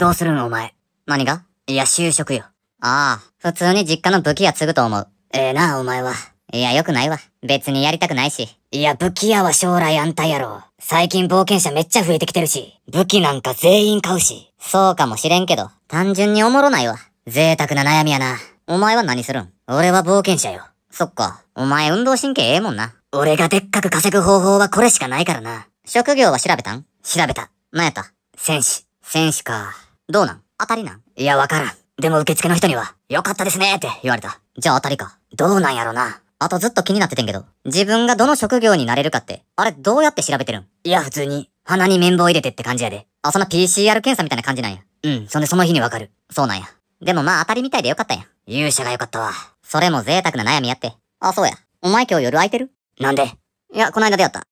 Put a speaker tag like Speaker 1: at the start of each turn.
Speaker 1: どうするのお
Speaker 2: 前。何がいや、就職よ。ああ、普通に実家の武器屋継ぐと思う。ええな、お前は。いや、よくないわ。別にやりたくないし。いや、武器屋は将来安泰やろ。最近冒険者めっちゃ増えてきてるし。武器なんか全員買うし。そうかもしれんけど、単純におもろないわ。贅沢な悩みやな。お前は何するん俺は冒険者よ。そっか。お前運動神経ええもんな。俺がでっかく稼ぐ方法はこれしかないからな。職業は調べたん調べた。何やった戦士。戦士か。どうなん当たりなんいや、わからん。でも受付の人には、よかったですねって言われた。じゃあ当たりか。どうなんやろな。あとずっと気になっててんけど、自分がどの職業になれるかって、あれどうやって調べてるん
Speaker 1: いや、普通に、
Speaker 2: 鼻に綿棒入れてって感じやで。あ、そんな PCR 検査みたいな感じなんや。
Speaker 1: うん、そんでその日にわかる。
Speaker 2: そうなんや。でもまあ当たりみたいでよかったんや。
Speaker 1: 勇者がよかったわ。
Speaker 2: それも贅沢な悩みやって。あ、そうや。お前今日夜空いてるなんでいや、こないだ出会った。